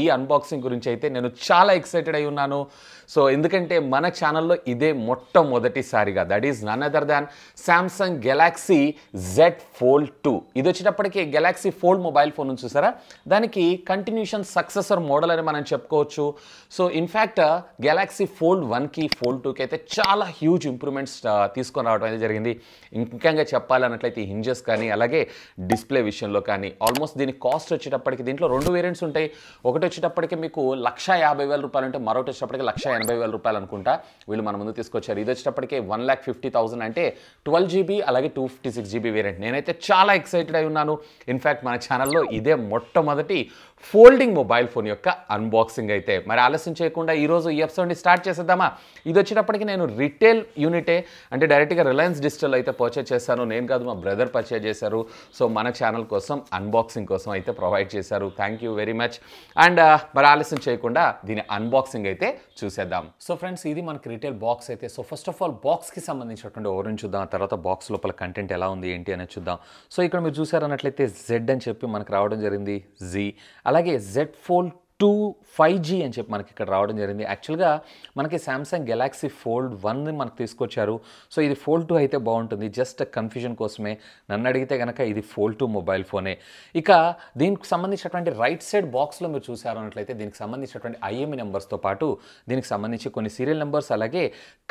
ఈ అన్బాక్సింగ్ గురించి అయితే నేను చాలా ఎక్సైటెడ్ అయి ఉన్నాను సో ఎందుకంటే మన ఛానల్లో ఇదే మొట్టమొదటిసారిగా that is none other than Samsung Galaxy Z fold two ఇది వచ్చేటప్పటికి గెలాక్సీ ఫోల్డ్ మొబైల్ ఫోన్ ఉంది చూసారా దానికి కంటిన్యూషన్ సక్సెసర్ మోడల్ అని మనం చెప్పుకోవచ్చు సో ఇన్ఫ్యాక్ట్ గెలాక్సీ ఫోల్డ్ వన్కి ఫోల్డ్ టూకి అయితే చాలా హ్యూజ్ ఇంప్రూవ్మెంట్స్ uh, తీసుకొని రావడం అయితే జరిగింది ఇంకంగా చెప్పాలన్నట్లయితే హింజెస్ కానీ అలాగే డిస్ప్లే విషయంలో కానీ ఆల్మోస్ట్ దీని కాస్ట్ వచ్చేటప్పటికి దీంట్లో రెండు వేరియంట్స్ ఉంటాయి ఒకటి వచ్చేటప్పటికి మీకు లక్ష యాభై వేల రూపాయలు అంటే మరొకటి వచ్చేటప్పటికి లక్ష ఎనభై వేల రూపాయలు అనుకుంటా వీళ్ళు మన ముందు తీసుకొచ్చారు ఇది వచ్చేటప్పటికి వన్ ల్యాక్ ఫిఫ్టీ థౌసండ్ అంటే ట్వెల్వ్ జీబీ అలాగే two fifty six GB variant నేనైతే చాలా ఎక్సైటెడ్ అయి ఉన్నాను ఇన్ఫ్యాక్ట్ మన ఛానల్లో ఇదే మొట్టమొదటి ఫోల్డింగ్ మొబైల్ ఫోన్ యొక్క అన్బాక్సింగ్ అయితే మరి ఆలస్యం చేయకుండా ఈరోజు ఈ ఎపిసోడ్ని స్టార్ట్ చేసేద్దామా ఇది వచ్చినప్పటికీ నేను రిటైల్ యూనిటే అంటే డైరెక్ట్గా రిలయన్స్ డిజిటల్ అయితే పర్చేజ్ చేశాను నేను కాదు మా బ్రదర్ పర్చేజ్ చేశారు సో మన ఛానల్ కోసం అన్బాక్సింగ్ కోసం అయితే ప్రొవైడ్ చేశారు thank you very much and మరి ఆలస్యం చేయకుండా దీని అన్బాక్సింగ్ అయితే చూసేద్దాం సో ఫ్రెండ్స్ ఇది మనకి రిటైల్ బాక్స్ అయితే సో ఫస్ట్ ఆఫ్ ఆల్ బాక్స్కి సంబంధించినటువంటి ఓవరం చూద్దాం తర్వాత బాక్స్ లోపల కంటెంట్ ఎలా ఉంది ఏంటి అనేది చూద్దాం సో ఇక్కడ మీరు చూసారన్నట్లయితే జెడ్ అని చెప్పి మనకు రావడం జరిగింది జీ अलगे Z phone two five G అని చెప్పి మనకి ఇక్కడ రావడం జరిగింది యాక్చువల్గా మనకి శాంసంగ్ గెలాక్సీ ఫోల్డ్ వన్ మనకు తీసుకొచ్చారు సో ఇది ఫోల్డ్ టూ అయితే బాగుంటుంది జస్ట్ కన్ఫ్యూజన్ కోసమే నన్ను అడిగితే కనుక ఇది ఫోల్డ్ టూ మొబైల్ ఫోనే ఇక దీనికి సంబంధించినటువంటి రైట్ సైడ్ బాక్స్లో మీరు చూసారు అన్నట్లయితే దీనికి సంబంధించినటువంటి ఐఎంఈ నెంబర్స్తో e పాటు దీనికి సంబంధించి కొన్ని సీరియల్ నెంబర్స్ అలాగే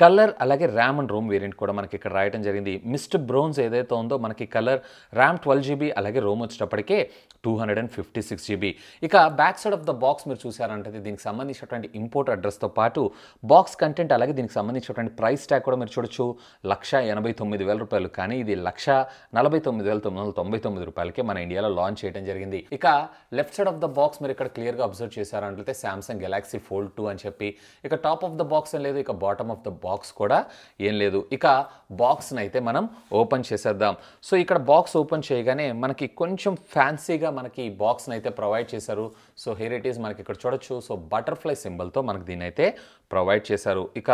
కలర్ అలాగే ర్యామ్ అండ్ రోమ్ వేరియంట్ కూడా మనకి ఇక్కడ రాయడం జరిగింది మిస్ట్ బ్రోన్స్ ఏదైతే ఉందో మనకి కలర్ ర్యామ్ ట్వెల్వ్ జీబీ అలాగే రోమ్ వచ్చేటప్పటికే two hundred and fifty six GB ఇక back side of the box box మీరు చూసారంటే దీనికి సంబంధించినటువంటి ఇంపోర్ట్ అడ్రస్తో పాటు బాక్స్ కంటెంట్ అలాగే దీనికి సంబంధించినటువంటి ప్రైస్ ట్యాగ్ కూడా మీరు చూడొచ్చు లక్ష ఎనభై తొమ్మిది వేల రూపాయలు కానీ ఇది లక్ష నలభై తొమ్మిది వేల తొమ్మిది వందల తొంభై తొమ్మిది రూపాయలకే మన ఇండియాలో లాంచ్ చేయడం జరిగింది ఇక left side of the box మీరు ఇక్కడ క్లియర్గా అబ్జర్వ్ చేశారంటే శాంసంగ్ గెలాక్సీ ఫోల్డ్ టూ అని చెప్పి ఇక టాప్ ఆఫ్ ద బాక్స్ ఏం లేదు ఇక బాటమ్ ఆఫ్ ద బాక్స్ కూడా ఏం లేదు ఇక బాక్స్ని అయితే మనం ఓపెన్ చేసేద్దాం సో ఇక్కడ బాక్స్ ఓపెన్ చేయగానే మనకి కొంచెం ఫ్యాన్సీగా మనకి ఈ బాక్స్ని అయితే ప్రొవైడ్ చేశారు సో హెరిటేజ్ మన మనకి ఇక్కడ చూడొచ్చు సో బటర్ఫ్లై సింబల్తో మనకు దీని అయితే ప్రొవైడ్ చేశారు ఇక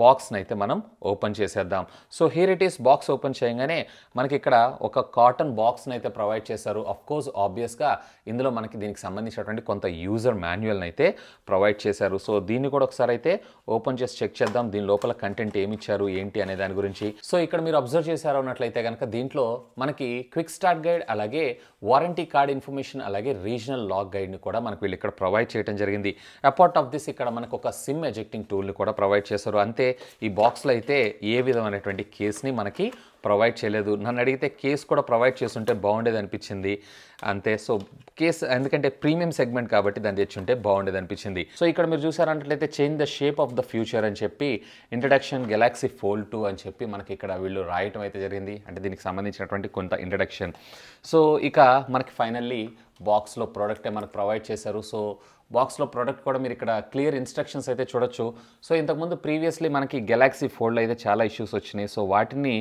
బాక్స్ని అయితే మనం ఓపెన్ చేసేద్దాం so here it is box open చేయగానే మనకి ఇక్కడ ఒక కాటన్ బాక్స్ని అయితే ప్రొవైడ్ చేశారు అఫ్ కోర్స్ ఆబ్వియస్గా ఇందులో మనకి దీనికి సంబంధించినటువంటి కొంత యూజర్ మాన్యువల్ని అయితే ప్రొవైడ్ చేశారు సో దీన్ని కూడా ఒకసారి అయితే ఓపెన్ చేసి చెక్ చేద్దాం దీని లోపల కంటెంట్ ఏమి ఇచ్చారు ఏంటి అనే దాని గురించి సో ఇక్కడ మీరు అబ్జర్వ్ చేశారు అన్నట్లయితే కనుక దీంట్లో మనకి క్విక్ స్టార్ట్ గైడ్ అలాగే వారంటీ కార్డ్ ఇన్ఫర్మేషన్ అలాగే రీజనల్ లాక్ గైడ్ని కూడా మనకు వీళ్ళు ఇక్కడ ప్రొవైడ్ ప్రొవైడ్ చేయడం జరిగింది అపార్ట్ ఆఫ్ దిస్ ఇక్కడ మనకు ఒక సిమ్ ఎజెక్టింగ్ టూల్ని కూడా ప్రొవైడ్ చేశారు అంతే ఈ బాక్స్లో అయితే ఏ విధమైనటువంటి కేసుని మనకి ప్రొవైడ్ చేయలేదు నన్ను అడిగితే కేస్ కూడా ప్రొవైడ్ చేస్తుంటే బాగుండేది అనిపించింది అంతే సో కేస్ ఎందుకంటే ప్రీమియం సెగ్మెంట్ కాబట్టి దాన్ని తెచ్చుంటే బాగుండేది అనిపించింది సో ఇక్కడ మీరు చూసారంటే change the shape of the future అని చెప్పి ఇంట్రడక్షన్ గెలాక్సీ ఫోల్డ్ టూ అని చెప్పి మనకి ఇక్కడ వీళ్ళు రాయటం అయితే జరిగింది అంటే దీనికి సంబంధించినటువంటి కొంత ఇంట్రడక్షన్ సో ఇక మనకి ఫైనల్లీ బాక్స్లో ప్రోడక్టే మనకు ప్రొవైడ్ చేశారు సో బాక్స్లో ప్రోడక్ట్ కూడా మీరు ఇక్కడ క్లియర్ ఇన్స్ట్రక్షన్స్ అయితే చూడొచ్చు సో ఇంతకుముందు ప్రీవియస్లీ మనకి గెలాక్సీ ఫోల్డ్లో అయితే చాలా ఇష్యూస్ వచ్చినాయి సో వాటిని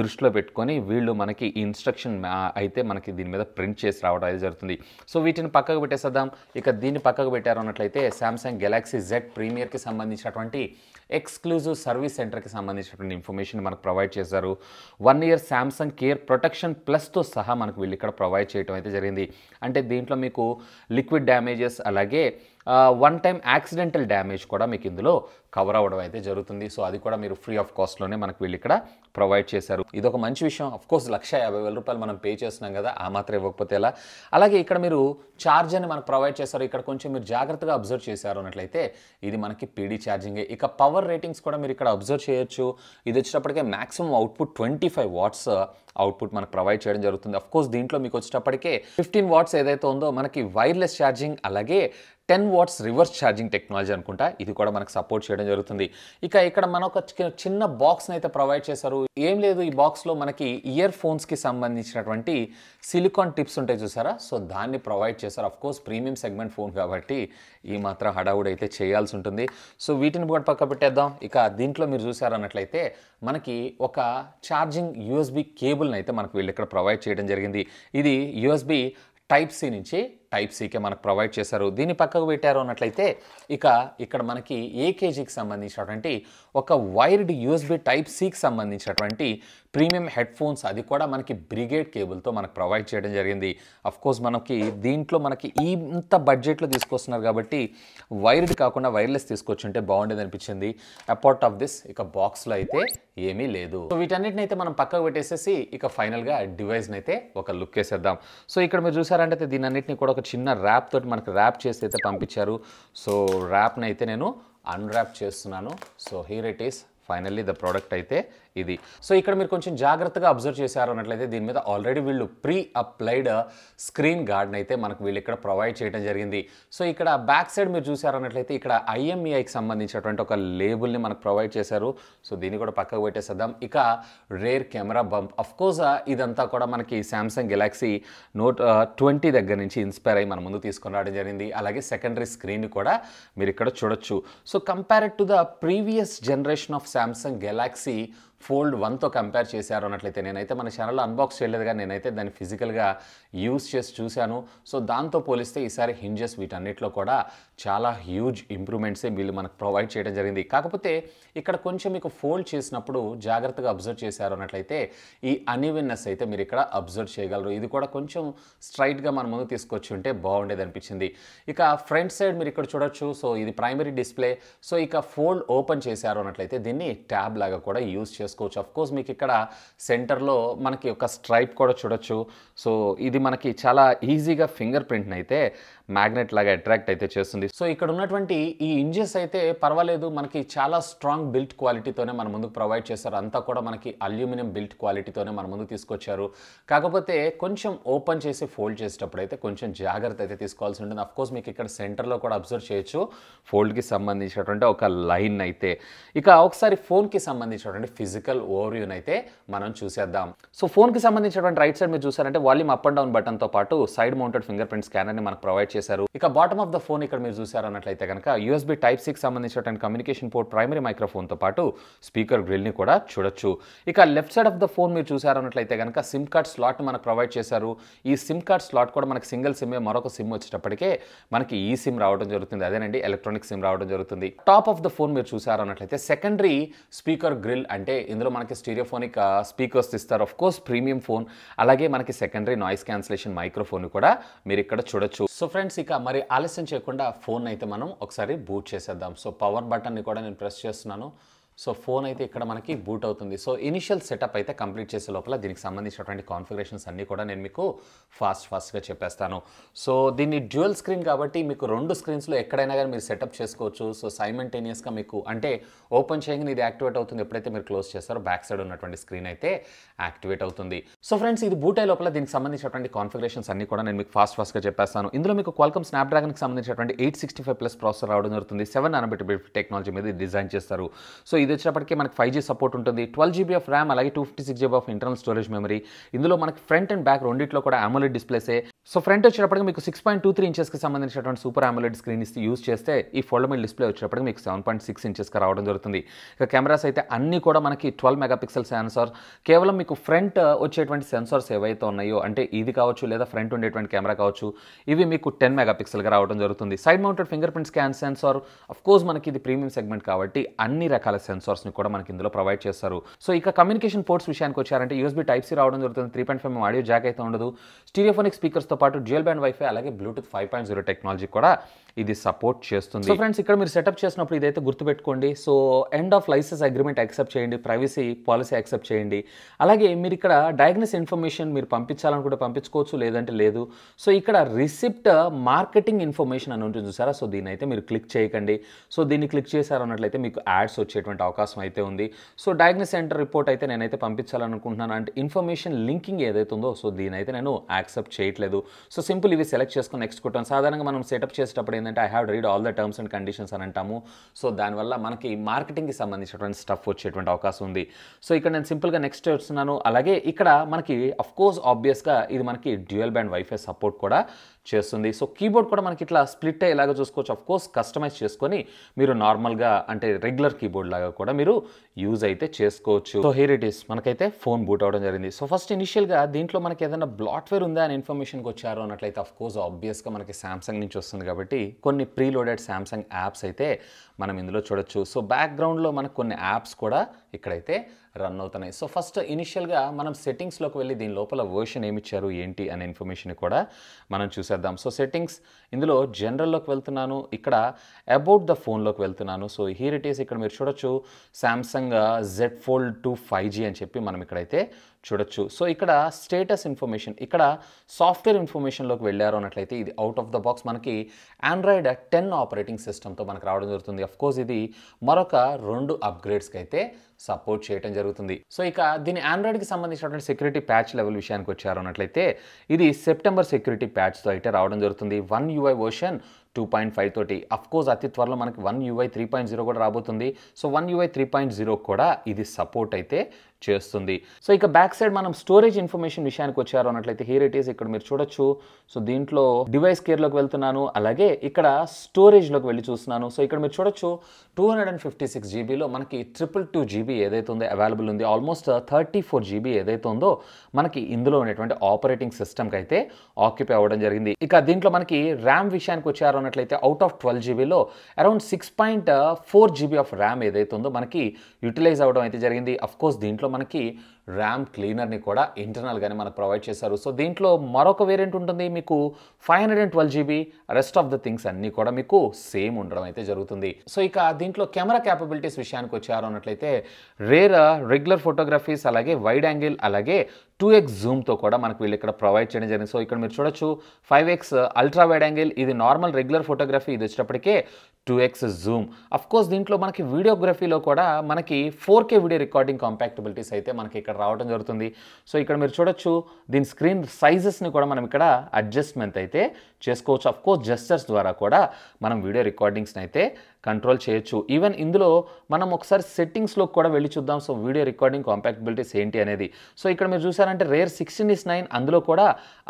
దృష్టిలో పెట్టుకొని వీళ్ళు మనకి ఇన్స్ట్రక్షన్ అయితే మనకి దీని మీద ప్రింట్ చేసి రావడం అయితే జరుగుతుంది సో వీటిని పక్కకు పెట్టేసేద్దాం ఇక దీన్ని పక్కకు పెట్టారు అన్నట్లయితే శాంసంగ్ గెలాక్సీ జెడ్ ప్రీమియర్కి సంబంధించినటువంటి ఎక్స్క్లూజివ్ సర్వీస్ సెంటర్కి సంబంధించినటువంటి ఇన్ఫర్మేషన్ మనకు ప్రొవైడ్ చేశారు one year Samsung care protection ప్లస్తో సహా మనకు వీళ్ళు ఇక్కడ ప్రొవైడ్ చేయడం అయితే జరిగింది అంటే దీంట్లో మీకు లిక్విడ్ డ్యామేజెస్ అలాగే వన్ టైం యాక్సిడెంటల్ డ్యామేజ్ కూడా మీకు ఇందులో కవర్ అవ్వడం అయితే జరుగుతుంది సో అది కూడా మీరు ఫ్రీ ఆఫ్ కాస్ట్లోనే మనకు వీళ్ళు ఇక్కడ ప్రొవైడ్ చేశారు ఇది ఒక మంచి విషయం అఫ్ కోర్స్ లక్ష యాభై వేల రూపాయలు మనం పే చేస్తున్నాం కదా ఆ మాత్రం ఇవ్వకపోతే ఎలా అలాగే ఇక్కడ మీరు ఛార్జ్ అని మనకు ప్రొవైడ్ చేశారు ఇక్కడ కొంచెం మీరు జాగ్రత్తగా అబ్జర్వ్ చేశారు అన్నట్లయితే ఇది మనకి పీడీ ఛార్జింగే ఇక పవర్ రేటింగ్స్ కూడా మీరు ఇక్కడ అబ్జర్వ్ చేయొచ్చు ఇది వచ్చేటప్పటికే maximum output twenty five watts output మనకు ప్రొవైడ్ చేయడం జరుగుతుంది అఫ్ కోర్స్ దీంట్లో మీకు వచ్చేటప్పటికే ఫిఫ్టీన్ వాట్స్ ఏదైతే ఉందో మనకి వైర్లెస్ ఛార్జింగ్ అలాగే ten watts reverse charging technology అనుకుంటా ఇది కూడా మనకు సపోర్ట్ చేయడం జరుగుతుంది ఇక ఇక్కడ మన ఒక చిన్న బాక్స్ని అయితే ప్రొవైడ్ చేశారు ఏం లేదు ఈ బాక్స్లో మనకి ఇయర్ ఫోన్స్కి సంబంధించినటువంటి సిలికాన్ టిప్స్ ఉంటాయి చూసారా సో దాన్ని ప్రొవైడ్ చేశారు of course premium segment phone కాబట్టి ఈ మాత్రం హడావుడి అయితే చేయాల్సి ఉంటుంది సో వీటిని కూడా పక్క పెట్టేద్దాం ఇక దీంట్లో మీరు చూసారన్నట్లయితే మనకి ఒక ఛార్జింగ్ యూఎస్బి కేబుల్ని అయితే మనకు వీళ్ళు ఇక్కడ ప్రొవైడ్ చేయడం జరిగింది ఇది యూఎస్బి టైప్ సి నుంచి టైప్ సీకే మనకు ప్రొవైడ్ చేశారు దీన్ని పక్కకు పెట్టారు అన్నట్లయితే ఇక ఇక్కడ మనకి ఏకేజీకి సంబంధించినటువంటి ఒక వైర్డ్ యూఎస్బి టైప్ సీకి సంబంధించినటువంటి ప్రీమియం హెడ్ ఫోన్స్ అది కూడా మనకి బ్రిగేడ్ కేబుల్తో మనకు ప్రొవైడ్ చేయడం జరిగింది కోర్స్ మనకి దీంట్లో మనకి ఇంత బడ్జెట్లో తీసుకొస్తున్నారు కాబట్టి వైర్డ్ కాకుండా వైర్లెస్ తీసుకొచ్చుంటే బాగుండేది అనిపించింది అపార్ట్ ఆఫ్ దిస్ ఇక బాక్స్లో అయితే ఏమీ లేదు సో వీటన్నిటిని అయితే మనం పక్కకు పెట్టేసేసి ఇక ఫైనల్గా డివైస్ని అయితే ఒక లుక్ వేసేద్దాం సో ఇక్కడ మీరు చూసారంటే దీని అన్నింటినీ కూడా చిన్న ర్యాప్ తోటి మనకు ర్యాప్ చేసి అయితే పంపించారు సో ర్యాప్ని అయితే నేను అన్ర్యాప్ చేస్తున్నాను so here it is finally the product అయితే ఇది సో ఇక్కడ మీరు కొంచెం జాగ్రత్తగా అబ్జర్వ్ చేశారు అన్నట్లయితే దీని మీద ఆల్రెడీ వీళ్ళు ప్రీ అప్లైడ్ స్క్రీన్ గార్డ్ని అయితే మనకు వీళ్ళు ఇక్కడ ప్రొవైడ్ చేయడం జరిగింది సో ఇక్కడ బ్యాక్ సైడ్ మీరు చూసారన్నట్లయితే ఇక్కడ ఐఎంఈఐకి సంబంధించినటువంటి ఒక లేబుల్ని మనకు ప్రొవైడ్ చేశారు సో దీన్ని కూడా పక్కకు పెట్టేసేద్దాం ఇక రేర్ కెమెరా బంప్ అఫ్కోర్స్ ఇదంతా కూడా మనకి శాంసంగ్ గెలాక్సీ నోట్ ట్వంటీ దగ్గర నుంచి ఇన్స్పైర్ అయ్యి మన ముందు తీసుకుని రావడం జరిగింది అలాగే సెకండరీ స్క్రీన్ కూడా మీరు ఇక్కడ చూడొచ్చు so compared to the previous generation of Samsung Galaxy fold వన్తో కంపేర్ చేశారు అన్నట్లయితే నేనైతే మన ఛానల్లో అన్బాక్స్ చేయలేదు కానీ నేనైతే దాన్ని ఫిజికల్గా యూస్ చేసి చూశాను సో దాంతో పోలిస్తే ఈసారి హింజెస్ వీటన్నిటిలో కూడా చాలా హ్యూజ్ ఇంప్రూవ్మెంట్సే వీళ్ళు మనకు ప్రొవైడ్ చేయడం జరిగింది కాకపోతే ఇక్కడ కొంచెం మీకు ఫోల్డ్ చేసినప్పుడు జాగ్రత్తగా అబ్జర్వ్ చేశారు అన్నట్లయితే ఈ అన్ఈవెన్నెస్ అయితే మీరు ఇక్కడ అబ్జర్వ్ చేయగలరు ఇది కూడా కొంచెం స్ట్రైట్గా మన ముందు తీసుకొచ్చి ఉంటే బాగుండేది అనిపించింది ఇక ఫ్రంట్ సైడ్ మీరు ఇక్కడ చూడొచ్చు సో ఇది ప్రైమరీ డిస్ప్లే సో ఇక ఫోల్డ్ ఓపెన్ చేశారు అన్నట్లయితే దీన్ని ట్యాబ్ లాగా కూడా యూజ్ చేసుకోవచ్చు అఫ్ కోర్స్ మీకు ఇక్కడ సెంటర్లో మనకి ఒక స్ట్రైప్ కూడా చూడొచ్చు సో ఇది మనకి చాలా ఈజీగా ఫింగర్ ప్రింట్ని అయితే మ్యాగ్నెట్ లాగా అట్రాక్ట్ అయితే చేస్తుంది సో ఇక్కడ ఉన్నటువంటి ఈ ఇంజెస్ అయితే పర్వాలేదు మనకి చాలా స్ట్రాంగ్ బిల్ట్ క్వాలిటీతోనే మన ముందుకు ప్రొవైడ్ చేస్తారు అంతా కూడా మనకి అల్యూమినియం బిల్ట్ క్వాలిటీతోనే మన ముందుకు తీసుకొచ్చారు కాకపోతే కొంచెం ఓపెన్ చేసి ఫోల్డ్ చేసేటప్పుడు అయితే కొంచెం జాగ్రత్త అయితే తీసుకోవాల్సి ఉంటుంది కోర్స్ మీకు ఇక్కడ సెంటర్లో కూడా అబ్జర్వ్ చేయొచ్చు ఫోల్డ్కి సంబంధించినటువంటి ఒక లైన్ అయితే ఇక ఒకసారి ఫోన్కి సంబంధించినటువంటి ఫిజికల్ ఓవర్వ్యూని అయితే మనం చూసేద్దాం సో ఫోన్కి సంబంధించినటువంటి రైట్ సైడ్ మీరు చూసారంటే వాల్యూమ్ అప్ అండ్ డౌన్ బటన్తో పాటు సైడ్ మౌంటెడ్ ఫింగర్ ప్రింట్ స్కానర్ని మనకు ప్రొవైడ్ చేశారు ఇక బాటమ్ ఆఫ్ ద ఫోన్ ఇక్కడ మీరు అన్నట్లయితే కనుక యూఎస్బీ టైప్ సిక్స్ సంబంధించినటువంటి కమ్యూనికేషన్ పోర్ట్ ప్రైమరీ మైక్రోఫోన్ తో పాటు స్పీకర్ గ్రిల్ ని కూడా చూడొచ్చు ఇక left side of the phone మీరు అన్నట్లయితే కనుక సిమ్ కార్డ్ స్లాట్ మనకు ప్రొవైడ్ చేశారు ఈ సిమ్ కార్డ్ స్లాట్ కూడా మనకి సింగిల్ సిమ్మే మరొక సిమ్ వచ్చేటప్పటికే మనకి ఈ సిమ్ రావడం జరుగుతుంది అదేనండి ఎలక్ట్రానిక్ సిమ్ రావడం జరుగుతుంది టాప్ ఆఫ్ ద ఫోన్ మీరు అన్నట్లయితే సెకండరీ స్పీకర్ గ్రిల్ అంటే ఇందులో మనకి స్టీరియోఫోనిక్ స్పీకర్స్ ఇస్తారు ఆఫ్ కోర్స్ ప్రీమియం ఫోన్ అలాగే మనకి సెకండరీ నాయిస్ క్యాన్సిలేషన్ మైక్రోఫోన్ కూడా మీరు ఇక్కడ చూడొచ్చు సో ఫ్రెండ్స్ ఫ్రెండ్స్ ఇక మరి ఆలస్యం చేయకుండా ఫోన్ అయితే మనం ఒకసారి బూట్ చేసేద్దాం సో పవర్ బటన్ని కూడా నేను ప్రెస్ చేస్తున్నాను సో ఫోన్ అయితే ఇక్కడ మనకి బూట్ అవుతుంది సో ఇనిషియల్ సెటప్ అయితే కంప్లీట్ చేసే లోపల దీనికి సంబంధించినటువంటి కాన్ఫిగరేషన్స్ అన్నీ కూడా నేను మీకు ఫాస్ట్ ఫాస్ట్గా చెప్పేస్తాను సో దీన్ని డ్యూయల్ స్క్రీన్ కాబట్టి మీకు రెండు స్క్రీన్స్లో ఎక్కడైనా కానీ మీరు సెటప్ చేసుకోవచ్చు సో సైమెంటేనియస్గా మీకు అంటే ఓపెన్ చేయగానే ఇది యాక్టివేట్ అవుతుంది ఎప్పుడైతే మీరు క్లోజ్ చేస్తారో బ్యాక్ సైడ్ ఉన్నటువంటి స్క్రీన్ అయితే యాక్టివేట్ అవుతుంది సో ఫ్రెండ్స్ ఇది బూట్ అయ్యే లోపల దీనికి సంబంధించినటువంటి కాన్ఫిగరేషన్స్ అన్ని కూడా నేను మీకు ఫాస్ట్ ఫాస్ట్గా చెప్పేస్తాను ఇందులో మీకు క్వాల్కమ్ స్నాప్డ్రాగన్కి సంబంధించినటువంటి eight sixty five plus processor రావడం జరుగుతుంది సెవెన్ అనబెట్ టెక్నాలజీ మీద డిజైన్ చేస్తారు సో ఇది ఇది వచ్చినప్పటికీ మనకి ఫైవ్ జీ సపోర్ట్ ఉంటుంది ట్వెల్వ్ జీబీ ఆఫ్ ర్యామ్ అలాగే two fifty six GB of internal storage memory ఇందులో మనకి ఫ్రంట్ అండ్ బ్యాక్ రెండిట్లో కూడా అమోలెడ్ డిస్ప్లేసే సో ఫ్రంట్ వచ్చేటప్పటికి మీకు సిక్స్ పాయింట్ టూ త్రీ ఇంచెస్కి సంబంధించినటువంటి సూపర్ అమోలెడ్ స్క్రీన్ యూస్ చేస్తే ఈ ఫోల్డబుల్ డిస్ప్లే వచ్చేటప్పటికి మీకు సెవెన్ పాయింట్ సిక్స్ ఇంచెస్కి రావడం జరుగుతుంది ఇక కెమెరాస్ అయితే అన్ని కూడా మనకి ట్వెల్వ్ మెగాపిక్సెల్ సెన్సార్ కేవలం మీకు ఫ్రంట్ uh, వచ్చేటువంటి సెన్సార్స్ ఏవైతే ఉన్నాయో అంటే ఇది కావచ్చు లేదా ఫ్రంట్ ఉండేటువంటి కెమెరా కావచ్చు ఇవి మీకు టెన్ మెగాపిక్సెల్గా రావడం జరుగుతుంది side mounted fingerprint scan sensor of course మనకి ఇది ప్రీమియం సెగ్మెంట్ కాబట్టి అన్ని రకాల సెన్సార్స్ని కూడా మనకి ఇందులో ప్రొవైడ్ చేస్తారు సో ఇక కమ్యూనికేషన్ పోర్ట్స్ విషయానికి వచ్చారంటే యూఎస్బీ టైప్ సి రావడం జరుగుతుంది three point five audio jack అయితే ఉండదు స్టీరియోఫోనిక్ స్పీకర్స్ పాటు డ్యూయల్ బ్యాండ్ వైఫై అలాగే Bluetooth five point zero technology కూడా ఇది సపోర్ట్ చేస్తుంది సో ఫ్రెండ్స్ ఇక్కడ మీరు సెటప్ చేసినప్పుడు ఇదైతే గుర్తుపెట్టుకోండి so end of license agreement accept చేయండి ప్రైవసీ పాలసీ యాక్సెప్ట్ చేయండి అలాగే మీరు ఇక్కడ డయాగ్నస్ ఇన్ఫర్మేషన్ మీరు పంపించాలనుకుంటే పంపించుకోవచ్చు లేదంటే లేదు సో ఇక్కడ రిసిప్ట్ మార్కెటింగ్ ఇన్ఫర్మేషన్ అని ఉంటుంది చూసారా సో దీని అయితే మీరు క్లిక్ చేయకండి సో దీన్ని క్లిక్ చేశారన్నట్లయితే మీకు యాడ్స్ వచ్చేటువంటి అవకాశం అయితే ఉంది సో డయాగ్నస్ సెంటర్ రిపోర్ట్ అయితే నేనైతే పంపించాలనుకుంటున్నాను అంటే ఇన్ఫర్మేషన్ లింకింగ్ ఏదైతే ఉందో సో దీని అయితే నేను యాక్సెప్ట్ చేయట్లేదు సో సింపుల్ ఇవి సెలెక్ట్ చేసుకుని నెక్స్ట్ కొట్టాను సాధారణంగా మనం సెటప్ చేసేటప్పుడు ఏంటంటే I have read all the terms and conditions అని అంటాము సో దానివల్ల మనకి మార్కెటింగ్కి సంబంధించినటువంటి స్టఫ్ వచ్చేటువంటి అవకాశం ఉంది సో ఇక్కడ నేను సింపుల్గా నెక్స్ట్ వస్తున్నాను అలాగే ఇక్కడ మనకి అఫ్కోర్స్ కోర్స్ ఆబ్వియస్గా ఇది మనకి డ్యూయల్ బ్యాండ్ వైఫై సపోర్ట్ కూడా చేస్తుంది సో కీబోర్డ్ కూడా మనకి ఇట్లా స్ప్లిట్ అయ్యేలాగా చూసుకోవచ్చు అఫ్ కోర్స్ కస్టమైజ్ చేసుకొని మీరు నార్మల్గా అంటే రెగ్యులర్ కీబోర్డ్ లాగా కూడా మీరు యూజ్ అయితే చేసుకోవచ్చు సో హీర్ ఇట్ ఈస్ మనకైతే ఫోన్ బూట్ అవడం జరిగింది సో ఫస్ట్ ఇనిషియల్గా దీంట్లో మనకి ఏదైనా బ్లాట్వేర్ ఉందా అని ఇన్ఫర్మేషన్కి వచ్చారు అన్నట్లయితే అఫ్ కోర్స్ ఆబ్వియస్గా మనకి శాంసంగ్ నుంచి వస్తుంది కాబట్టి కొన్ని ప్రీలోడెడ్ శాంసంగ్ యాప్స్ అయితే మనం ఇందులో చూడొచ్చు సో బ్యాక్గ్రౌండ్లో మనకు కొన్ని యాప్స్ కూడా ఇక్కడైతే రన్ అవుతున్నాయి సో ఫస్ట్ ఇనిషియల్గా మనం సెట్టింగ్స్లోకి వెళ్ళి దీని లోపల వర్షన్ ఏమిచ్చారు ఏంటి అనే ఇన్ఫర్మేషన్ కూడా మనం చూసేద్దాం సో సెట్టింగ్స్ ఇందులో జనరల్లోకి వెళ్తున్నాను ఇక్కడ అబౌట్ ద ఫోన్లోకి వెళ్తున్నాను సో హీరిటీస్ ఇట్ ఈస్ ఇక్కడ మీరు చూడొచ్చు Samsung Z fold two five G అని చెప్పి మనం ఇక్కడైతే చూడొచ్చు సో ఇక్కడ స్టేటస్ ఇన్ఫర్మేషన్ ఇక్కడ సాఫ్ట్వేర్ ఇన్ఫర్మేషన్లోకి వెళ్ళారు అన్నట్లయితే ఇది అవుట్ ఆఫ్ ద బాక్స్ మనకి ఆండ్రాయిడ్ టెన్ ఆపరేటింగ్ సిస్టమ్తో మనకు రావడం జరుగుతుంది కోర్స్ ఇది మరొక రెండు అప్గ్రేడ్స్కి అయితే సపోర్ట్ చేయడం జరుగుతుంది సో ఇక దీని ఆండ్రాయిడ్కి సంబంధించినటువంటి సెక్యూరిటీ ప్యాచ్ లెవెల్ విషయానికి వచ్చారు అన్నట్లయితే ఇది సెప్టెంబర్ సెక్యూరిటీ ప్యాచ్తో అయితే రావడం జరుగుతుంది one UI version two point five తోటి కోర్స్ అతి త్వరలో మనకి one UI three point zero కూడా రాబోతుంది so one UI three point zero కూడా ఇది సపోర్ట్ అయితే చేస్తుంది సో ఇక బ్యాక్ సైడ్ మనం స్టోరేజ్ ఇన్ఫర్మేషన్ విషయానికి వచ్చారు అన్నట్లయితే హీర్ ఇట్ ఈస్ ఇక్కడ మీరు చూడొచ్చు సో దీంట్లో డివైస్ కేర్లోకి వెళ్తున్నాను అలాగే ఇక్కడ స్టోరేజ్లోకి వెళ్ళి చూస్తున్నాను సో ఇక్కడ మీరు చూడొచ్చు two hundred and fifty six జీబీలో మనకి ట్రిపుల్ టూ జీబీ ఏదైతే ఉందో అవైలబుల్ ఉంది ఆల్మోస్ట్ థర్టీ ఫోర్ జీబీ ఏదైతే ఉందో మనకి ఇందులో ఉన్నటువంటి ఆపరేటింగ్ సిస్టమ్కి అయితే ఆక్యుపై అవ్వడం జరిగింది ఇక దీంట్లో మనకి ర్యామ్ విషయానికి వచ్చారు అన్నట్లయితే అవుట్ ఆఫ్ ట్వెల్వ్ జీబీలో around six point four GB of RAM ఏదైతే ఉందో మనకి యూటిలైజ్ అవ్వడం అయితే జరిగింది అఫ్ కోర్స్ దీంట్లో మనకి ర్యామ్ క్లీనర్ని కూడా ఇంటర్నల్గానే మనకు ప్రొవైడ్ చేశారు సో దీంట్లో మరొక వేరియంట్ ఉంటుంది మీకు five hundred and twelve GB rest of the things అన్నీ కూడా మీకు సేమ్ ఉండడం అయితే జరుగుతుంది సో ఇక దీంట్లో కెమెరా క్యాపబిలిటీస్ విషయానికి వచ్చారు అన్నట్లయితే రేర్ రెగ్యులర్ ఫోటోగ్రఫీస్ అలాగే వైడ్ యాంగిల్ అలాగే టూ ఎక్స్ జూమ్తో కూడా మనకు వీళ్ళు ఇక్కడ ప్రొవైడ్ చేయడం జరిగింది సో ఇక్కడ మీరు చూడొచ్చు five x ultra wide angle ఇది నార్మల్ రెగ్యులర్ ఫోటోగ్రఫీ ఇది వచ్చినప్పటికే two x zoom of course దీంట్లో మనకి వీడియోగ్రఫీలో కూడా మనకి four K video recording compatibilities అయితే మనకి ఇక్కడ రావడం జరుగుతుంది సో ఇక్కడ మీరు చూడొచ్చు దీని స్క్రీన్ సైజెస్ని కూడా మనం ఇక్కడ అడ్జస్ట్మెంట్ అయితే చేసుకోవచ్చు అఫ్ కోర్స్ జస్టర్స్ ద్వారా కూడా మనం వీడియో రికార్డింగ్స్ని అయితే కంట్రోల్ చేయొచ్చు ఈవెన్ ఇందులో మనం ఒకసారి సెట్టింగ్స్లో కూడా వెళ్ళి చూద్దాం సో వీడియో రికార్డింగ్ కాంపాక్టబిలిటీస్ ఏంటి అనేది సో ఇక్కడ మీరు చూసారంటే రేర్ సిక్స్టీన్ ఇస్ నైన్ అందులో కూడా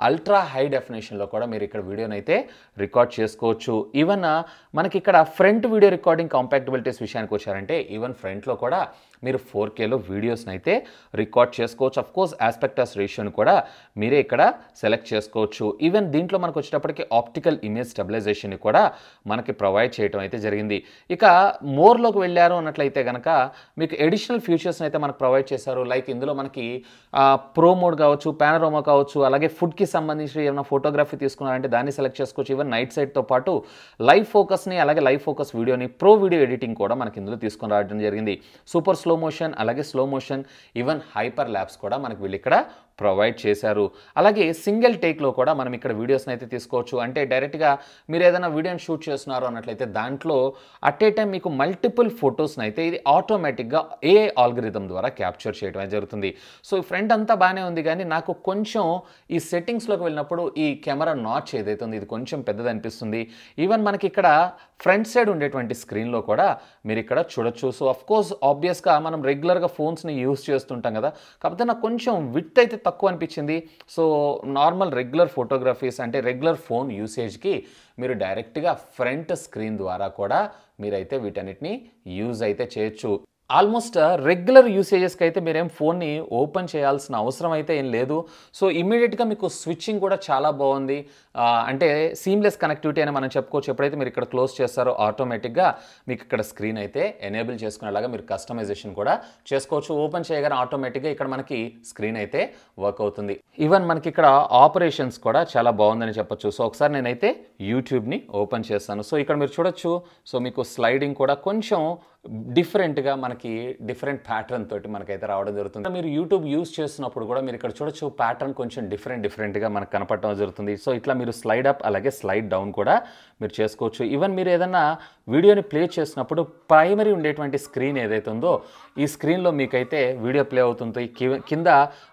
అల్ట్రా హై డెఫినేషన్లో కూడా మీరు ఇక్కడ వీడియోని అయితే రికార్డ్ చేసుకోవచ్చు ఈవెన్ uh, మనకి ఇక్కడ ఫ్రంట్ వీడియో రికార్డింగ్ కాంపాక్టబిలిటీస్ విషయానికి వచ్చారంటే ఈవెన్ ఫ్రంట్లో కూడా మీరు ఫోర్ కేలో వీడియోస్ని అయితే రికార్డ్ చేసుకోవచ్చు అఫ్ కోర్స్ ఆస్పెక్టాస్ రేషియోని కూడా మీరే ఇక్కడ సెలెక్ట్ చేసుకోవచ్చు ఈవెన్ దీంట్లో మనకు వచ్చేటప్పటికి ఆప్టికల్ ఇమేజ్ స్టెబిలైజేషన్ని కూడా మనకి ప్రొవైడ్ చేయడం అయితే జరిగింది ఇక మోర్లోకి వెళ్ళారు అన్నట్లయితే కనుక మీకు ఎడిషనల్ ఫ్యూచర్స్ని అయితే మనకు ప్రొవైడ్ చేశారు లైక్ ఇందులో మనకి ప్రో మోడ్ కావచ్చు ప్యానరోమో కావచ్చు అలాగే ఫుడ్కి సంబంధించి ఏమైనా ఫోటోగ్రఫీ తీసుకున్నారంటే దాన్ని సెలెక్ట్ చేసుకోవచ్చు ఈవెన్ నైట్ సైడ్తో పాటు లైవ్ ఫోకస్ని అలాగే లైవ్ ఫోకస్ వీడియోని ప్రో వీడియో ఎడిటింగ్ కూడా మనకి ఇందులో తీసుకుని రావడం జరిగింది సూపర్ స్లో మోషన్ అలాగే slow motion even hyperlapse కూడా మనకి వీళ్ళు ఇక్కడ ప్రొవైడ్ చేశారు అలాగే సింగిల్ టేక్లో కూడా మనం ఇక్కడ వీడియోస్ని అయితే తీసుకోవచ్చు అంటే డైరెక్ట్గా మీరు ఏదైనా వీడియోని షూట్ చేస్తున్నారు అన్నట్లయితే దాంట్లో అట్ ఏ టైం మీకు మల్టిపుల్ ఫొటోస్ని అయితే ఇది ఆటోమేటిక్గా ఏ ఆల్గరిథం ద్వారా క్యాప్చర్ చేయడం జరుగుతుంది సో ఫ్రంట్ అంతా బాగానే ఉంది కానీ నాకు కొంచెం ఈ సెట్టింగ్స్లోకి వెళ్ళినప్పుడు ఈ కెమెరా నాచ్ ఏదైతే ఉంది ఇది కొంచెం పెద్దది అనిపిస్తుంది ఈవెన్ మనకి ఇక్కడ ఫ్రంట్ సైడ్ ఉండేటువంటి స్క్రీన్లో కూడా మీరు ఇక్కడ చూడొచ్చు సో అఫ్కోర్స్ ఆబ్వియస్గా మనం రెగ్యులర్గా ఫోన్స్ని యూస్ చేస్తుంటాం కదా కాకపోతే నాకు కొంచెం విత్ అయితే తక్కువ అనిపించింది సో నార్మల్ రెగ్యులర్ ఫోటోగ్రఫీస్ అంటే రెగ్యులర్ ఫోన్ యూసేజ్కి మీరు డైరెక్ట్గా ఫ్రంట్ స్క్రీన్ ద్వారా కూడా మీరైతే వీటన్నిటిని యూజ్ అయితే చేయొచ్చు ఆల్మోస్ట్ రెగ్యులర్ యూసేజెస్కి అయితే మీరేం ఫోన్ని ఓపెన్ చేయాల్సిన అవసరం అయితే ఏం లేదు సో ఇమీడియట్గా మీకు స్విచ్చింగ్ కూడా చాలా బాగుంది అంటే సీమ్లెస్ కనెక్టివిటీ అని మనం చెప్పుకోవచ్చు ఎప్పుడైతే మీరు ఇక్కడ క్లోజ్ చేస్తారో ఆటోమేటిక్గా మీకు ఇక్కడ స్క్రీన్ అయితే ఎనేబుల్ చేసుకునేలాగా మీరు కస్టమైజేషన్ కూడా చేసుకోవచ్చు ఓపెన్ చేయగానే ఆటోమేటిక్గా ఇక్కడ మనకి స్క్రీన్ అయితే వర్క్ అవుతుంది ఈవెన్ మనకి ఇక్కడ ఆపరేషన్స్ కూడా చాలా బాగుందని చెప్పచ్చు సో ఒకసారి నేనైతే యూట్యూబ్ని ఓపెన్ చేస్తాను సో ఇక్కడ మీరు చూడొచ్చు సో మీకు స్లైడింగ్ కూడా కొంచెం డిఫరెంట్గా మనకి డిఫరెంట్ ప్యాటర్న్ తోటి మనకైతే రావడం జరుగుతుంది మీరు యూట్యూబ్ యూస్ చేస్తున్నప్పుడు కూడా మీరు ఇక్కడ చూడొచ్చు ప్యాటర్న్ కొంచెం డిఫరెంట్ డిఫరెంట్గా మనకు కనపడడం జరుగుతుంది సో ఇట్లా మీరు స్లైడ్ అప్ అలాగే స్లైడ్ డౌన్ కూడా మీరు చేసుకోవచ్చు ఈవెన్ మీరు ఏదన్నా వీడియోని ప్లే చేసినప్పుడు ప్రైమరీ ఉండేటువంటి స్క్రీన్ ఏదైతే ఉందో ఈ స్క్రీన్లో మీకైతే వీడియో ప్లే అవుతుంది కింద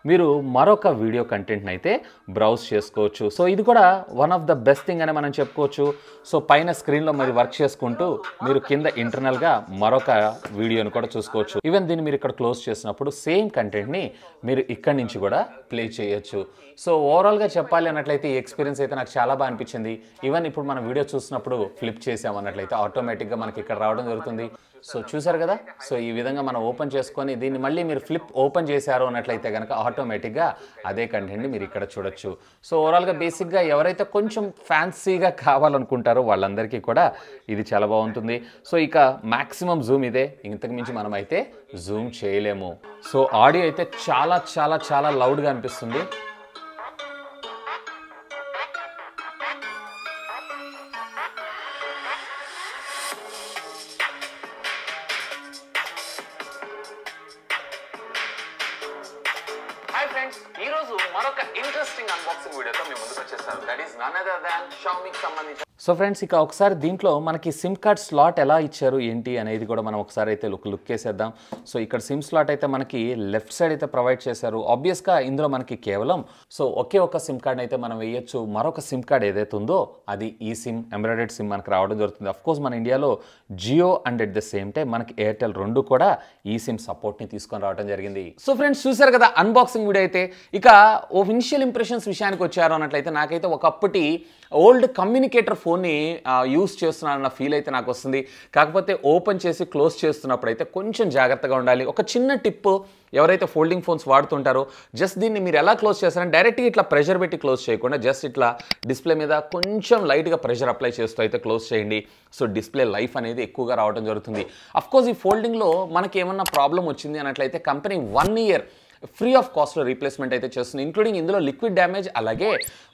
మీరు మరొక వీడియో కంటెంట్ని అయితే బ్రౌజ్ చేసుకోవచ్చు సో ఇది కూడా one of the best thing అని మనం చెప్పుకోవచ్చు సో పైన స్క్రీన్లో మరి వర్క్ చేసుకుంటూ మీరు కింద ఇంటర్నల్గా మరొక వీడియోని కూడా చూసుకోవచ్చు ఈవెన్ దీన్ని మీరు ఇక్కడ క్లోజ్ చేసినప్పుడు సేమ్ కంటెంట్ని మీరు ఇక్కడి నుంచి కూడా ప్లే చేయొచ్చు సో ఓవరాల్గా చెప్పాలి అన్నట్లయితే ఈ ఎక్స్పీరియన్స్ అయితే నాకు చాలా బాగా అనిపించింది ఈవెన్ ఇప్పుడు మనం వీడియో చూసినప్పుడు ఫ్లిప్ చేసామన్నట్లయితే ఆటోమేటిక్ ఆటోమేటిక్గా మనకి ఇక్కడ రావడం జరుగుతుంది సో చూసారు కదా సో ఈ విధంగా మనం ఓపెన్ చేసుకొని దీన్ని మళ్ళీ మీరు ఫ్లిప్ ఓపెన్ చేశారు అన్నట్లయితే కనుక ఆటోమేటిక్గా అదే కంటెంట్ మీరు ఇక్కడ చూడొచ్చు సో ఓవరాల్గా బేసిక్గా ఎవరైతే కొంచెం ఫ్యాన్సీగా కావాలనుకుంటారో వాళ్ళందరికీ కూడా ఇది చాలా బాగుంటుంది సో ఇక మ్యాక్సిమం జూమ్ ఇదే ఇంతకు మించి మనం అయితే జూమ్ చేయలేము సో ఆడియో అయితే చాలా చాలా చాలా లౌడ్గా అనిపిస్తుంది సో ఫ్రెండ్స్ ఇక ఒకసారి దీంట్లో మనకి సిమ్ కార్డ్ స్లాట్ ఎలా ఇచ్చారు ఏంటి అనేది కూడా మనం ఒకసారి అయితే లుక్ లుక్ చేసేద్దాం సో ఇక్కడ సిమ్ స్లాట్ అయితే మనకి లెఫ్ట్ సైడ్ అయితే ప్రొవైడ్ చేశారు ఆబ్వియస్గా ఇందులో మనకి కేవలం సో ఒకే ఒక సిమ్ కార్డ్ అయితే మనం వేయొచ్చు మరొక సిమ్ కార్డ్ ఏదైతే ఉందో అది ఈ సిమ్ ఎంబ్రాయిడెడ్ సిమ్ మనకి రావడం జరుగుతుంది అఫ్ కోర్స్ మన ఇండియాలో Jio and at the same time మనకి ఎయిర్టెల్ రెండు కూడా ఈ సిమ్ సపోర్ట్ని తీసుకొని రావడం జరిగింది సో ఫ్రెండ్స్ చూసారు కదా అన్బాక్సింగ్ వీడియో అయితే ఇక ఓ ఇనిషియల్ ఇంప్రెషన్స్ విషయానికి వచ్చారు అన్నట్లయితే నాకైతే ఒకప్పటి ఓల్డ్ కమ్యూనికేటర్ ఫోన్ని యూస్ చేస్తున్నానన్న ఫీల్ అయితే నాకు వస్తుంది కాకపోతే ఓపెన్ చేసి క్లోజ్ చేస్తున్నప్పుడు అయితే కొంచెం జాగ్రత్తగా ఉండాలి ఒక చిన్న టిప్ ఎవరైతే ఫోల్డింగ్ ఫోన్స్ వాడుతుంటారో జస్ట్ దీన్ని మీరు ఎలా క్లోజ్ చేస్తారని డైరెక్ట్గా ఇట్లా ప్రెషర్ పెట్టి క్లోజ్ చేయకుండా జస్ట్ ఇట్లా డిస్ప్లే మీద కొంచెం లైట్గా ప్రెషర్ అప్లై చేస్తూ అయితే క్లోజ్ చేయండి సో డిస్ప్లే లైఫ్ అనేది ఎక్కువగా రావడం జరుగుతుంది అఫ్కోర్స్ ఈ ఫోల్డింగ్లో మనకి ఏమన్నా ప్రాబ్లం వచ్చింది అన్నట్లయితే company one year free of కాస్ట్లో రీప్లేస్మెంట్ అయితే చేస్తుంది ఇంక్లూడింగ్ ఇందులో లిక్విడ్ డ్యామేజ్ అలాగే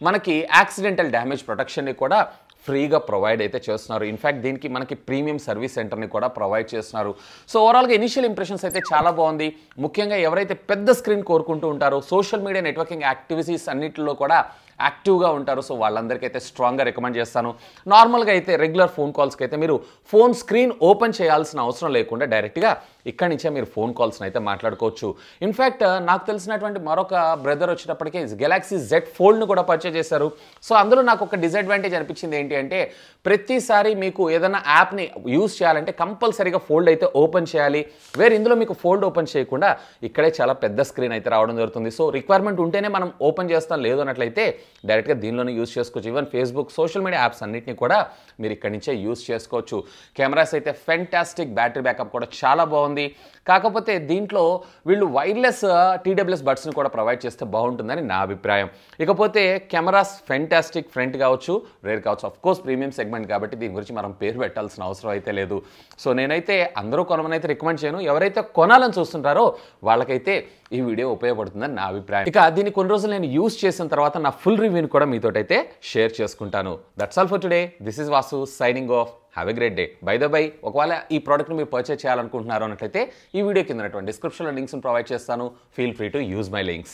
మనకి యాక్సిడెంటల్ డ్యామేజ్ ప్రొటెక్షన్ని కూడా ఫ్రీగా ప్రొవైడ్ అయితే చేస్తున్నారు ఇన్ఫ్యాక్ట్ దీనికి మనకి ప్రీమియం సర్వీస్ సెంటర్ని కూడా ప్రొవైడ్ చేస్తున్నారు సో ఓవరాల్గా ఇనిషియల్ ఇంప్రెషన్స్ అయితే చాలా బాగుంది ముఖ్యంగా ఎవరైతే పెద్ద స్క్రీన్ కోరుకుంటూ ఉంటారో సోషల్ మీడియా నెట్వర్కింగ్ యాక్టివిటీస్ అన్నింటిలో కూడా యాక్టివ్గా ఉంటారు సో వాళ్ళందరికీ అయితే స్ట్రాంగ్గా రికమెండ్ చేస్తాను నార్మల్గా అయితే రెగ్యులర్ ఫోన్ కాల్స్కి అయితే మీరు ఫోన్ స్క్రీన్ ఓపెన్ చేయాల్సిన అవసరం లేకుండా డైరెక్ట్గా ఇక్కడి నుంచే మీరు ఫోన్ కాల్స్ని అయితే మాట్లాడుకోవచ్చు ఇన్ఫ్యాక్ట్ నాకు తెలిసినటువంటి మరొక బ్రదర్ వచ్చినప్పటికీ గెలాక్సీ జెడ్ ఫోల్డ్ని కూడా పర్చేజ్ చేశారు సో అందులో నాకు ఒక డిసడ్వాంటేజ్ అనిపించింది ఏంటి అంటే ప్రతిసారి మీకు ఏదైనా యాప్ని యూస్ చేయాలంటే కంపల్సరీగా ఫోల్డ్ అయితే ఓపెన్ చేయాలి వేరే ఇందులో మీకు ఫోల్డ్ ఓపెన్ చేయకుండా ఇక్కడే చాలా పెద్ద స్క్రీన్ అయితే రావడం జరుగుతుంది సో రిక్వైర్మెంట్ ఉంటేనే మనం ఓపెన్ చేస్తాం లేదు అన్నట్లయితే డైరెక్ట్గా దీనిలోనే యూస్ చేసుకోవచ్చు even Facebook social media apps అన్నింటినీ కూడా మీరు ఇక్కడి నుంచే యూస్ చేసుకోవచ్చు కెమెరాస్ అయితే ఫెంటాస్టిక్ బ్యాటరీ బ్యాకప్ కూడా చాలా బాగుంది కాకపోతే దీంట్లో వీళ్ళు వైర్లెస్ టీడబ్ల్యూఎస్ బడ్స్ని కూడా ప్రొవైడ్ చేస్తే బాగుంటుందని నా అభిప్రాయం ఇకపోతే కెమెరాస్ ఫెంటాస్టిక్ ఫ్రంట్ కావచ్చు రేర్ కావచ్చు అఫ్ కోర్స్ ప్రీమియం సెగ్మెంట్ కాబట్టి దీని గురించి మనం పేరు పెట్టాల్సిన అవసరం అయితే లేదు సో నేనైతే అందరూ కొనమని అయితే రికమెండ్ చేయను ఎవరైతే కొనాలని చూస్తుంటారో వాళ్ళకైతే ఈ వీడియో ఉపయోగపడుతుందని నా అభిప్రాయం ఇక దీన్ని కొన్ని రోజులు నేను యూజ్ చేసిన తర్వాత నా ఫుల్ రివ్యూని కూడా మీతోటైతే షేర్ చేసుకుంటాను that's all for today this is Vasu signing off have a great day bye the bye ఒకవేళ ఈ ప్రోడక్ట్ని మీరు పర్చేస్ చేయాలనుకుంటున్నారు అన్నట్లయితే ఈ వీడియో కింద డిస్క్రిప్షన్లో లింక్స్ని ప్రొవైడ్ చేస్తాను feel free to use my links